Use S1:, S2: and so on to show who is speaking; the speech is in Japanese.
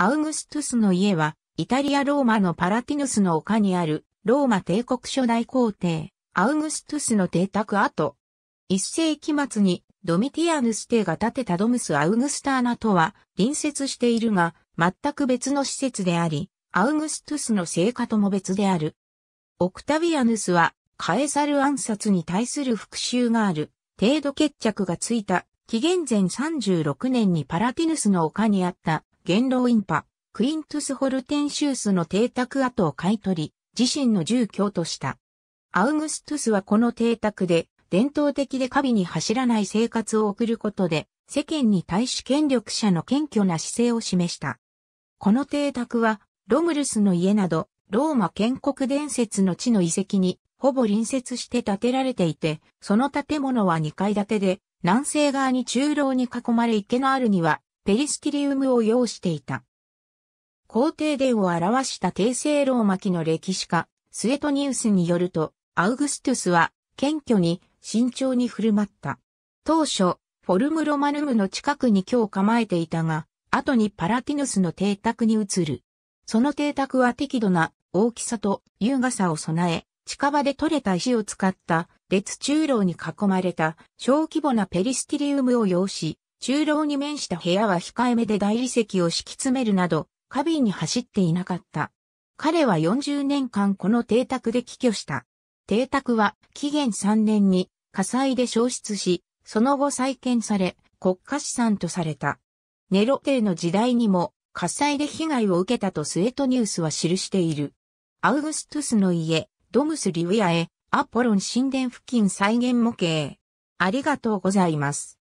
S1: アウ
S2: グストゥスの家は、イタリア・ローマのパラティヌスの丘にある、ローマ帝国初代皇帝、アウグストゥスの邸宅跡。一世紀末に、ドミティアヌス帝が建てたドムス・アウグスターナとは、隣接しているが、全く別の施設であり、アウグストゥスの聖火とも別である。オクタビアヌスは、カエサル暗殺に対する復讐がある、程度決着がついた、紀元前36年にパラティヌスの丘にあった、元老院派、クイントゥス・ホルテンシウスの邸宅跡を買い取り、自身の住居とした。アウグストゥスはこの邸宅で、伝統的でカビに走らない生活を送ることで、世間に対し権力者の謙虚な姿勢を示した。この邸宅は、ロムルスの家など、ローマ建国伝説の地の遺跡に、ほぼ隣接して建てられていて、その建物は2階建てで、南西側に中楼に囲まれ池のあるにはペリスティリウムを要していた。皇帝殿を表した帝政ローマ期の歴史家、スエトニウスによると、アウグストゥスは謙虚に慎重に振る舞った。当初、フォルムロマヌムの近くに今日構えていたが、後にパラティヌスの邸宅に移る。その邸宅は適度な大きさと優雅さを備え、近場で採れた石を使った列中楼に囲まれた小規模なペリスティリウムを要し、中楼に面した部屋は控えめで大理石を敷き詰めるなど、過敏に走っていなかった。彼は40年間この邸宅で寄居した。邸宅は紀元3年に火災で消失し、その後再建され、国家資産とされた。ネロ帝の時代にも火災で被害を受けたとスエトニュースは記している。アウグストゥスの家、ドムスリウィアへ、アポロン神殿付近再現模型。ありがとうございます。